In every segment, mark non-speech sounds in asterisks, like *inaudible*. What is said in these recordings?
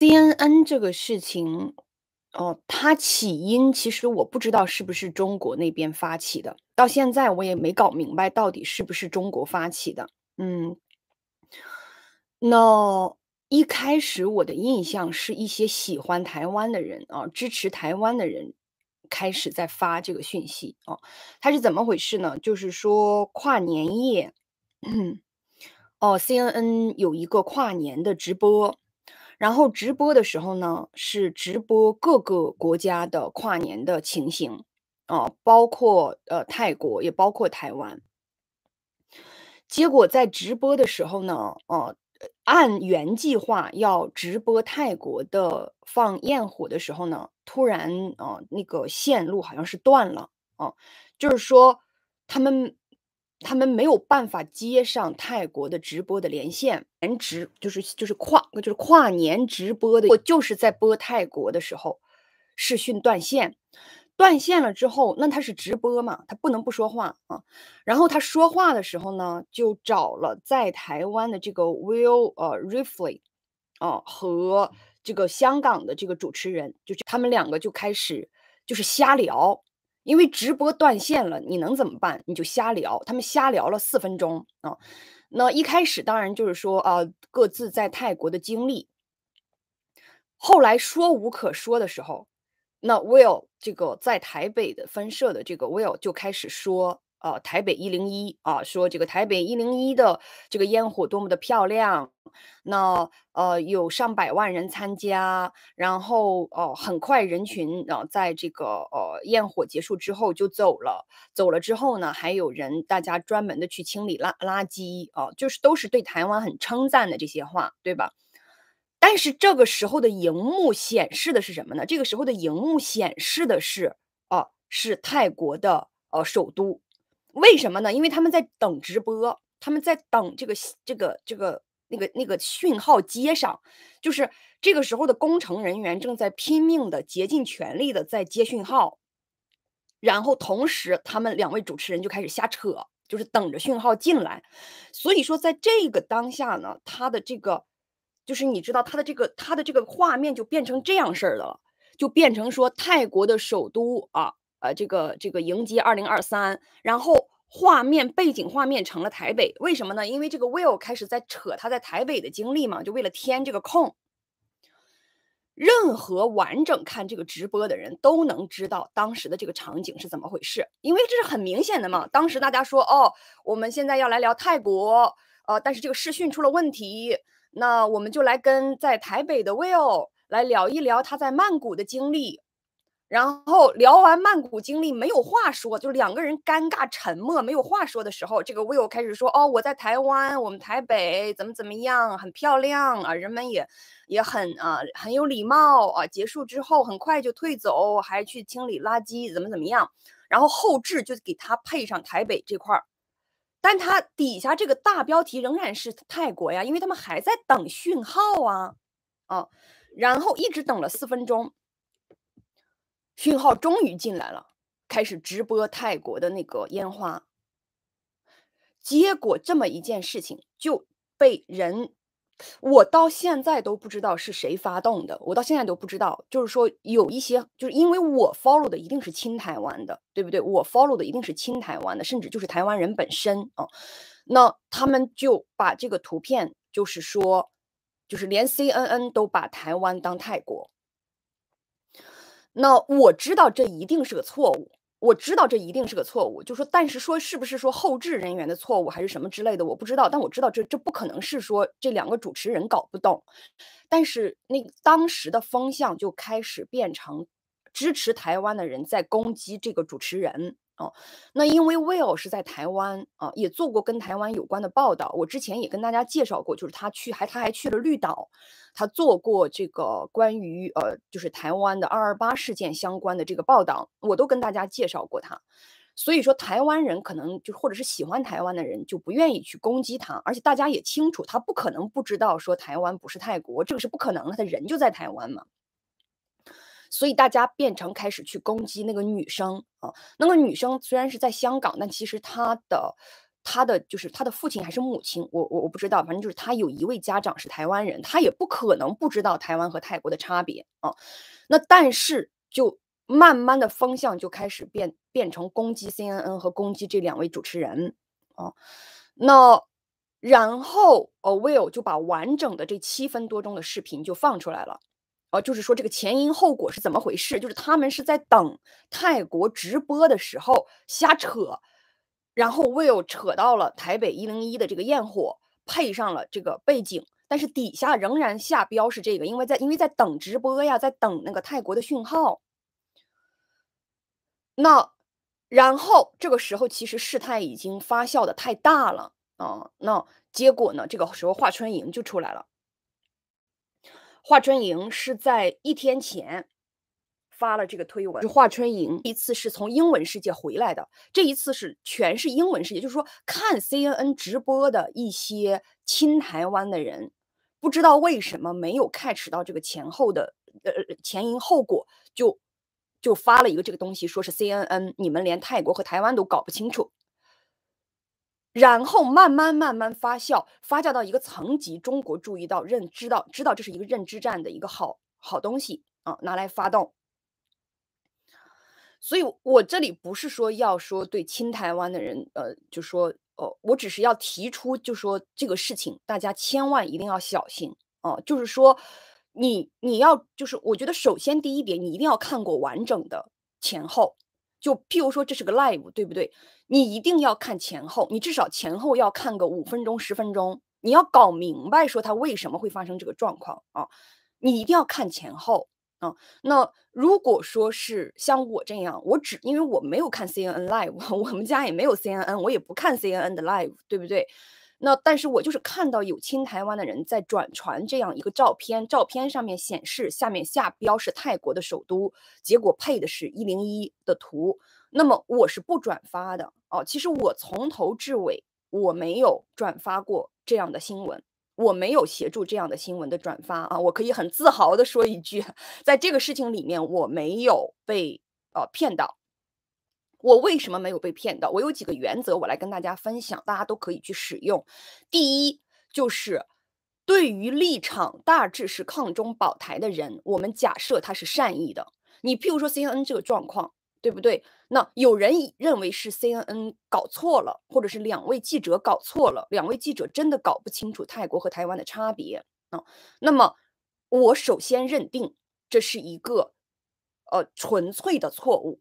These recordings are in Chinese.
C N N 这个事情，哦，它起因其实我不知道是不是中国那边发起的，到现在我也没搞明白到底是不是中国发起的。嗯，那一开始我的印象是一些喜欢台湾的人啊，支持台湾的人开始在发这个讯息啊，它是怎么回事呢？就是说跨年夜，*clears throat* 哦，C N N 有一个跨年的直播。然后直播的时候呢，是直播各个国家的跨年的情形，啊，包括呃泰国，也包括台湾。结果在直播的时候呢，呃，按原计划要直播泰国的放焰火的时候呢，突然啊，那个线路好像是断了，啊，就是说他们。他们没有办法接上泰国的直播的连线，连直就是就是跨就是跨年直播的。我就是在播泰国的时候，视讯断线，断线了之后，那他是直播嘛，他不能不说话啊。然后他说话的时候呢，就找了在台湾的这个 Will 呃 Rifley，啊和这个香港的这个主持人，就他们两个就开始就是瞎聊。因为直播断线了，你能怎么办？你就瞎聊。他们瞎聊了四分钟啊。那一开始当然就是说啊，各自在泰国的经历。后来说无可说的时候，那 Will 这个在台北的分社的这个 Will 就开始说。啊，台北一零一啊，说这个台北一零一的这个烟火多么的漂亮，那呃有上百万人参加，然后哦很快人群啊在这个呃烟火结束之后就走了，走了之后呢还有人大家专门的去清理垃垃圾啊，就是都是对台湾很称赞的这些话，对吧？但是这个时候的荧幕显示的是什么呢？这个时候的荧幕显示的是哦，是泰国的呃首都。为什么呢？因为他们在等直播，他们在等这个这个这个那个那个讯号接上，就是这个时候的工程人员正在拼命的、竭尽全力的在接讯号，然后同时他们两位主持人就开始瞎扯，就是等着讯号进来。所以说，在这个当下呢，他的这个就是你知道他的这个他的这个画面就变成这样式儿了，就变成说泰国的首都啊。呃，这个这个迎接二零二三，然后画面背景画面成了台北，为什么呢？因为这个 Will 开始在扯他在台北的经历嘛，就为了填这个空。任何完整看这个直播的人都能知道当时的这个场景是怎么回事，因为这是很明显的嘛。当时大家说，哦，我们现在要来聊泰国，呃，但是这个视讯出了问题，那我们就来跟在台北的 Will 来聊一聊他在曼谷的经历。然后聊完曼谷经历没有话说，就两个人尴尬沉默，没有话说的时候，这个 Will 开始说哦，我在台湾，我们台北怎么怎么样，很漂亮啊，人们也也很啊，很有礼貌啊。结束之后很快就退走，还去清理垃圾，怎么怎么样。然后后置就给他配上台北这块儿，但他底下这个大标题仍然是泰国呀，因为他们还在等讯号啊啊，然后一直等了四分钟。讯号终于进来了，开始直播泰国的那个烟花。结果这么一件事情就被人，我到现在都不知道是谁发动的，我到现在都不知道。就是说有一些，就是因为我 follow 的一定是亲台湾的，对不对？我 follow 的一定是亲台湾的，甚至就是台湾人本身啊。那他们就把这个图片，就是说，就是连 CNN 都把台湾当泰国。那我知道这一定是个错误，我知道这一定是个错误，就说，但是说是不是说后置人员的错误还是什么之类的，我不知道，但我知道这这不可能是说这两个主持人搞不懂，但是那当时的风向就开始变成支持台湾的人在攻击这个主持人。哦，那因为 Will 是在台湾啊，也做过跟台湾有关的报道。我之前也跟大家介绍过，就是他去还他还去了绿岛，他做过这个关于呃就是台湾的二二八事件相关的这个报道，我都跟大家介绍过他。所以说，台湾人可能就或者是喜欢台湾的人就不愿意去攻击他，而且大家也清楚，他不可能不知道说台湾不是泰国，这个是不可能，的，他人就在台湾嘛。所以大家变成开始去攻击那个女生啊，那么女生虽然是在香港，但其实她的，她的就是她的父亲还是母亲，我我我不知道，反正就是她有一位家长是台湾人，她也不可能不知道台湾和泰国的差别啊。那但是就慢慢的风向就开始变，变成攻击 CNN 和攻击这两位主持人啊。那然后 a w i l 就把完整的这七分多钟的视频就放出来了。哦，就是说这个前因后果是怎么回事？就是他们是在等泰国直播的时候瞎扯，然后 Will 扯到了台北一零一的这个焰火，配上了这个背景，但是底下仍然下标是这个，因为在因为在等直播呀，在等那个泰国的讯号。那然后这个时候，其实事态已经发酵的太大了啊。那结果呢？这个时候华春莹就出来了。华春莹是在一天前发了这个推文，华春莹一次是从英文世界回来的，这一次是全是英文世界，就是说看 CNN 直播的一些亲台湾的人，不知道为什么没有 catch 到这个前后的呃前因后果，就就发了一个这个东西，说是 CNN，你们连泰国和台湾都搞不清楚。然后慢慢慢慢发酵，发酵到一个层级，中国注意到、认知道、知道这是一个认知战的一个好好东西啊，拿来发动。所以我这里不是说要说对亲台湾的人，呃，就说哦，我只是要提出，就说这个事情大家千万一定要小心啊，就是说你你要就是我觉得首先第一点，你一定要看过完整的前后。就譬如说这是个 live，对不对？你一定要看前后，你至少前后要看个五分钟、十分钟，你要搞明白说它为什么会发生这个状况啊！你一定要看前后啊。那如果说是像我这样，我只因为我没有看 CNN live，我们家也没有 CNN，我也不看 CNN 的 live，对不对？那但是我就是看到有亲台湾的人在转传这样一个照片，照片上面显示下面下标是泰国的首都，结果配的是一零一的图，那么我是不转发的哦。其实我从头至尾我没有转发过这样的新闻，我没有协助这样的新闻的转发啊。我可以很自豪的说一句，*laughs* 在这个事情里面我没有被呃骗到。我为什么没有被骗到？我有几个原则，我来跟大家分享，大家都可以去使用。第一就是，对于立场大致是抗中保台的人，我们假设他是善意的。你譬如说 CNN 这个状况，对不对？那有人认为是 CNN 搞错了，或者是两位记者搞错了，两位记者真的搞不清楚泰国和台湾的差别啊？那么我首先认定这是一个呃纯粹的错误。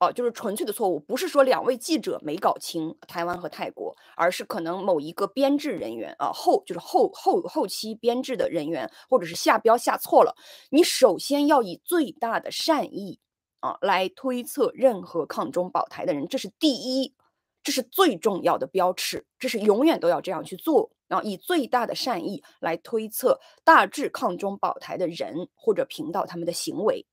哦，就是纯粹的错误，不是说两位记者没搞清台湾和泰国，而是可能某一个编制人员啊，后就是后后后期编制的人员，或者是下标下错了。你首先要以最大的善意啊来推测任何抗中保台的人，这是第一，这是最重要的标尺，这是永远都要这样去做啊，以最大的善意来推测大致抗中保台的人或者频道他们的行为。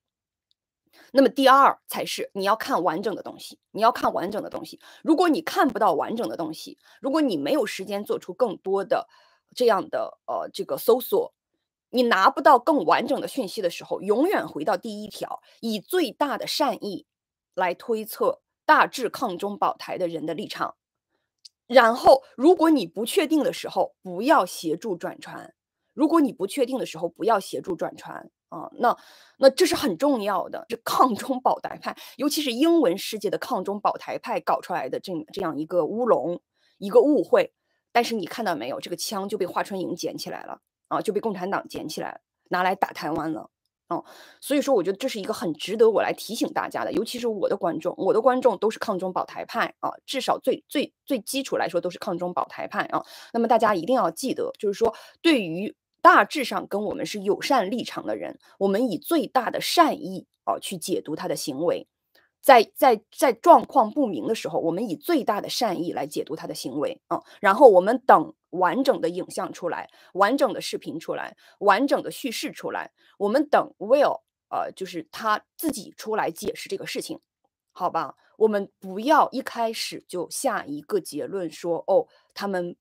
那么第二才是你要看完整的东西，你要看完整的东西。如果你看不到完整的东西，如果你没有时间做出更多的这样的呃这个搜索，你拿不到更完整的讯息的时候，永远回到第一条，以最大的善意来推测大致抗中保台的人的立场。然后，如果你不确定的时候，不要协助转传；如果你不确定的时候，不要协助转传。啊，那那这是很重要的，这抗中保台派，尤其是英文世界的抗中保台派搞出来的这这样一个乌龙，一个误会。但是你看到没有，这个枪就被华春莹捡起来了啊，就被共产党捡起来拿来打台湾了啊。所以说，我觉得这是一个很值得我来提醒大家的，尤其是我的观众，我的观众都是抗中保台派啊，至少最最最基础来说都是抗中保台派啊。那么大家一定要记得，就是说对于。大致上跟我们是友善立场的人，我们以最大的善意啊去解读他的行为，在在在状况不明的时候，我们以最大的善意来解读他的行为啊，然后我们等完整的影像出来，完整的视频出来，完整的叙事出来，我们等 Will 呃就是他自己出来解释这个事情，好吧，我们不要一开始就下一个结论说哦他们。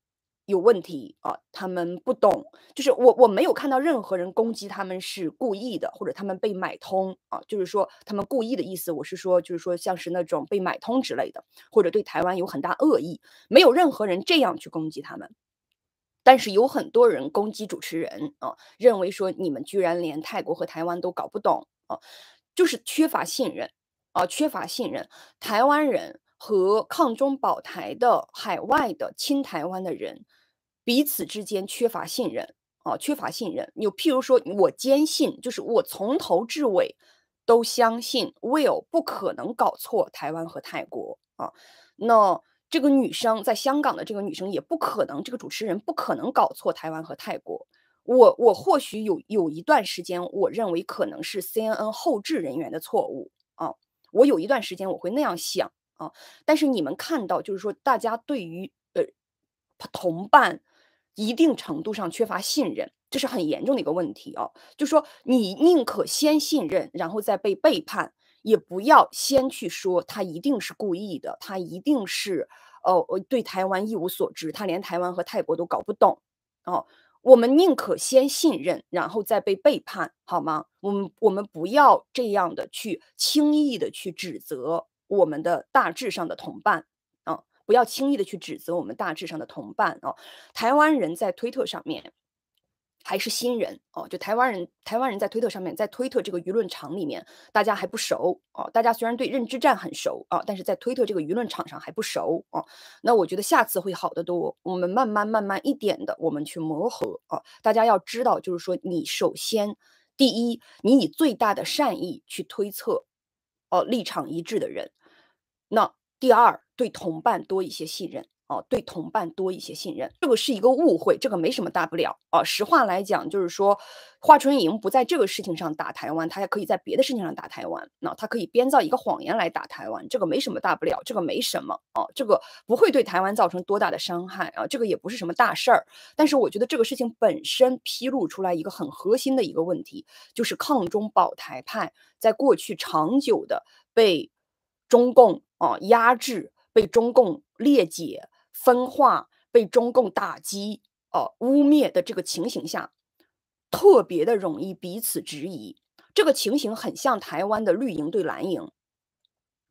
有问题啊，他们不懂，就是我我没有看到任何人攻击他们是故意的，或者他们被买通啊，就是说他们故意的意思，我是说就是说像是那种被买通之类的，或者对台湾有很大恶意，没有任何人这样去攻击他们，但是有很多人攻击主持人啊，认为说你们居然连泰国和台湾都搞不懂啊，就是缺乏信任啊，缺乏信任，台湾人。和抗中保台的海外的亲台湾的人彼此之间缺乏信任啊，缺乏信任。又譬如说，我坚信，就是我从头至尾都相信 Will 不可能搞错台湾和泰国啊。那这个女生在香港的这个女生也不可能，这个主持人不可能搞错台湾和泰国。我我或许有有一段时间，我认为可能是 CNN 后置人员的错误啊。我有一段时间我会那样想。啊！但是你们看到，就是说，大家对于呃同伴一定程度上缺乏信任，这是很严重的一个问题啊。就说你宁可先信任，然后再被背叛，也不要先去说他一定是故意的，他一定是呃，对台湾一无所知，他连台湾和泰国都搞不懂。哦，我们宁可先信任，然后再被背叛，好吗？我们我们不要这样的去轻易的去指责。我们的大致上的同伴啊，不要轻易的去指责我们大致上的同伴啊。台湾人在推特上面还是新人哦，就台湾人，台湾人在推特上面，在推特这个舆论场里面，大家还不熟哦。大家虽然对认知战很熟啊，但是在推特这个舆论场上还不熟哦。那我觉得下次会好得多，我们慢慢慢慢一点的，我们去磨合啊。大家要知道，就是说，你首先第一，你以最大的善意去推测哦，立场一致的人。那第二，对同伴多一些信任啊，对同伴多一些信任，这个是一个误会，这个没什么大不了啊。实话来讲，就是说，华春莹不在这个事情上打台湾，他也可以在别的事情上打台湾。那他可以编造一个谎言来打台湾，这个没什么大不了，这个没什么啊，这个不会对台湾造成多大的伤害啊，这个也不是什么大事儿。但是我觉得这个事情本身披露出来一个很核心的一个问题，就是抗中保台派在过去长久的被。中共啊，压制被中共裂解、分化被中共打击、呃污蔑的这个情形下，特别的容易彼此质疑。这个情形很像台湾的绿营对蓝营。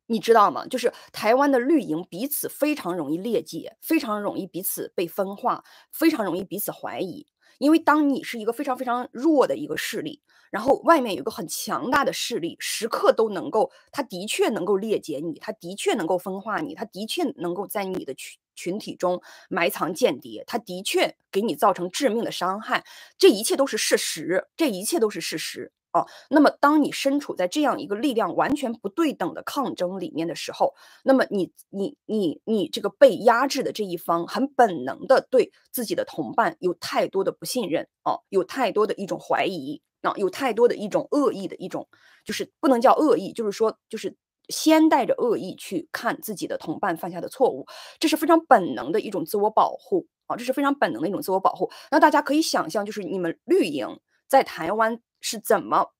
你知道吗？就是台湾的绿营彼此非常容易裂解，非常容易彼此被分化，非常容易彼此怀疑。因为当你是一个非常非常弱的一个势力，然后外面有一个很强大的势力，时刻都能够，他的确能够裂解你，他的确能够分化你，他的确能够在你的群群体中埋藏间谍，他的确给你造成致命的伤害。这一切都是事实，这一切都是事实。啊，那么当你身处在这样一个力量完全不对等的抗争里面的时候，那么你你你你这个被压制的这一方，很本能的对自己的同伴有太多的不信任啊，有太多的一种怀疑，那有太多的一种恶意的一种，就是不能叫恶意，就是说就是先带着恶意去看自己的同伴犯下的错误，这是非常本能的一种自我保护啊，这是非常本能的一种自我保护。那大家可以想象，就是你们绿营在台湾。是怎么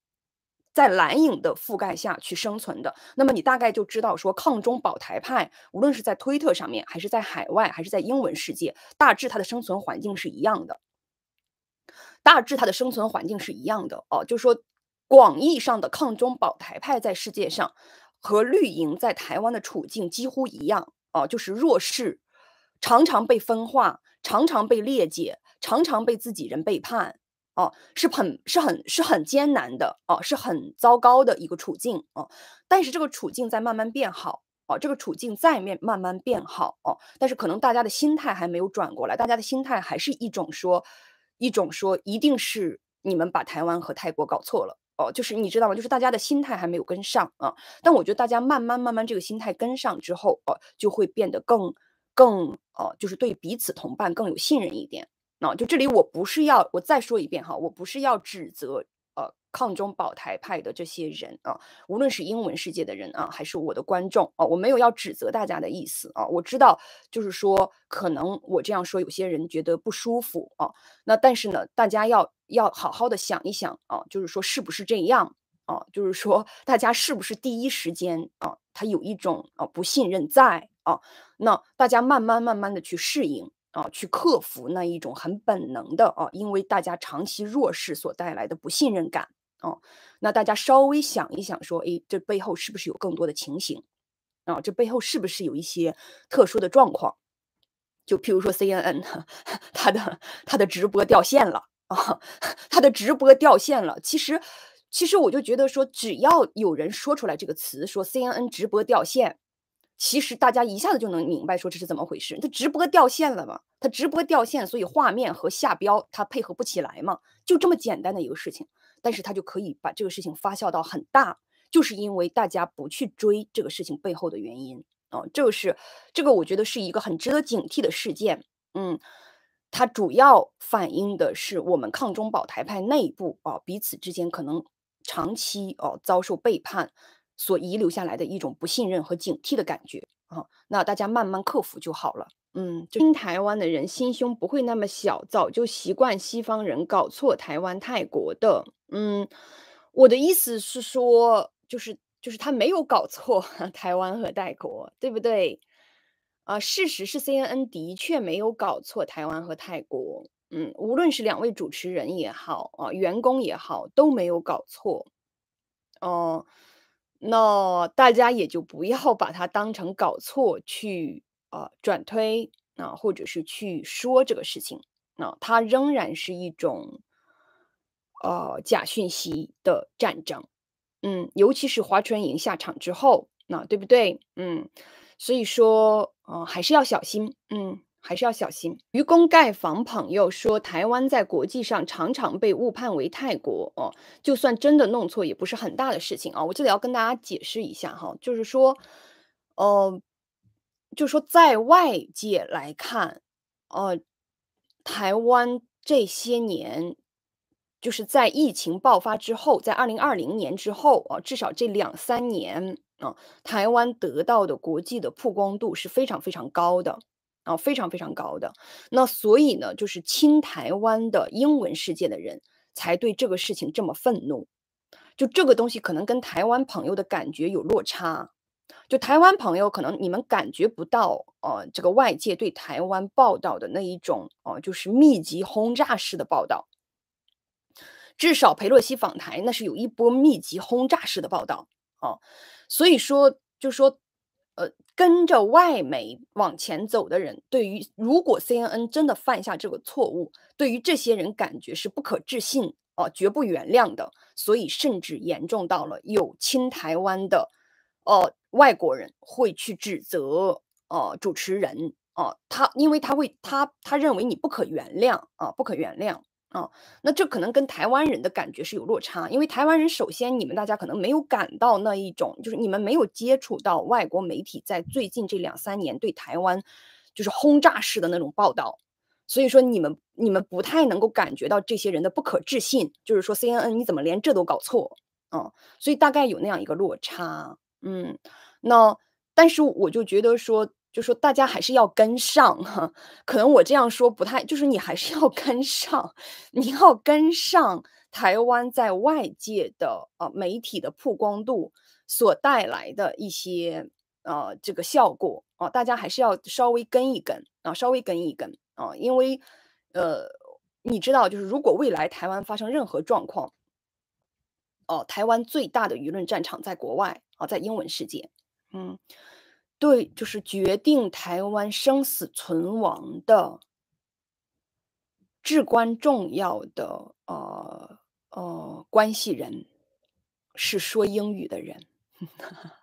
在蓝营的覆盖下去生存的？那么你大概就知道，说抗中保台派，无论是在推特上面，还是在海外，还是在英文世界，大致它的生存环境是一样的。大致它的生存环境是一样的哦，就是说广义上的抗中保台派在世界上和绿营在台湾的处境几乎一样哦，就是弱势，常常被分化，常常被裂解，常常被自己人背叛。哦，是很是很是很艰难的哦，是很糟糕的一个处境哦。但是这个处境在慢慢变好哦，这个处境在面慢慢变好哦。但是可能大家的心态还没有转过来，大家的心态还是一种说，一种说一定是你们把台湾和泰国搞错了哦。就是你知道吗？就是大家的心态还没有跟上啊。但我觉得大家慢慢慢慢这个心态跟上之后，哦，就会变得更更哦，就是对彼此同伴更有信任一点。啊，就这里我不是要，我再说一遍哈，我不是要指责呃抗中保台派的这些人啊，无论是英文世界的人啊，还是我的观众啊，我没有要指责大家的意思啊。我知道，就是说，可能我这样说有些人觉得不舒服啊。那但是呢，大家要要好好的想一想啊，就是说是不是这样啊？就是说大家是不是第一时间啊，他有一种啊不信任在啊？那大家慢慢慢慢的去适应。啊，去克服那一种很本能的啊，因为大家长期弱势所带来的不信任感啊。那大家稍微想一想，说，哎，这背后是不是有更多的情形啊？这背后是不是有一些特殊的状况？就譬如说，C N N，*laughs* 他的他的直播掉线了啊，*laughs* 他的直播掉线了。其实，其实我就觉得说，只要有人说出来这个词，说 C N N 直播掉线。其实大家一下子就能明白，说这是怎么回事。他直播掉线了嘛？他直播掉线，所以画面和下标他配合不起来嘛？就这么简单的一个事情，但是他就可以把这个事情发酵到很大，就是因为大家不去追这个事情背后的原因啊。这个是，这个我觉得是一个很值得警惕的事件。嗯，它主要反映的是我们抗中保台派内部啊彼此之间可能长期哦遭受背叛。所遗留下来的一种不信任和警惕的感觉啊，那大家慢慢克服就好了。嗯，新台湾的人心胸不会那么小，早就习惯西方人搞错台湾、泰国的。嗯，我的意思是说，就是就是他没有搞错 *laughs* 台湾和泰国，对不对？啊，事实是 C N N 的确没有搞错台湾和泰国。嗯，无论是两位主持人也好啊，员工也好，都没有搞错。哦。那大家也就不要把它当成搞错去啊转推，啊，或者是去说这个事情，那它仍然是一种呃假讯息的战争，嗯，尤其是华春莹下场之后，那对不对？嗯，所以说嗯还是要小心，嗯。还是要小心。愚公盖房，朋友说台湾在国际上常常被误判为泰国哦，就算真的弄错，也不是很大的事情啊。我这里要跟大家解释一下哈，就是说，呃，就说在外界来看，呃，台湾这些年就是在疫情爆发之后，在二零二零年之后啊，至少这两三年啊，台湾得到的国际的曝光度是非常非常高的。啊，非常非常高的那，所以呢，就是亲台湾的英文世界的人才对这个事情这么愤怒，就这个东西可能跟台湾朋友的感觉有落差，就台湾朋友可能你们感觉不到，呃，这个外界对台湾报道的那一种，哦，就是密集轰炸式的报道，至少佩洛西访台那是有一波密集轰炸式的报道，啊，所以说，就说。呃，跟着外媒往前走的人，对于如果 C N N 真的犯下这个错误，对于这些人感觉是不可置信啊，绝不原谅的。所以，甚至严重到了有亲台湾的，呃，外国人会去指责呃主持人哦，他因为他会他他认为你不可原谅啊，不可原谅。啊，那这可能跟台湾人的感觉是有落差，因为台湾人首先你们大家可能没有感到那一种，就是你们没有接触到外国媒体在最近这两三年对台湾就是轰炸式的那种报道，所以说你们你们不太能够感觉到这些人的不可置信，就是说 C N N 你怎么连这都搞错嗯。所以大概有那样一个落差，嗯，那但是我就觉得说。就说大家还是要跟上哈，可能我这样说不太，就是你还是要跟上，你要跟上台湾在外界的呃媒体的曝光度所带来的一些呃这个效果啊，大家还是要稍微跟一跟啊，稍微跟一跟啊，因为呃你知道，就是如果未来台湾发生任何状况，哦，台湾最大的舆论战场在国外啊，在英文世界，嗯。对，就是决定台湾生死存亡的至关重要的呃呃关系人，是说英语的人，*laughs*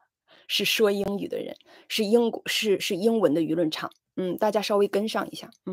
是说英语的人，是英国，是是英文的舆论场。嗯，大家稍微跟上一下。嗯。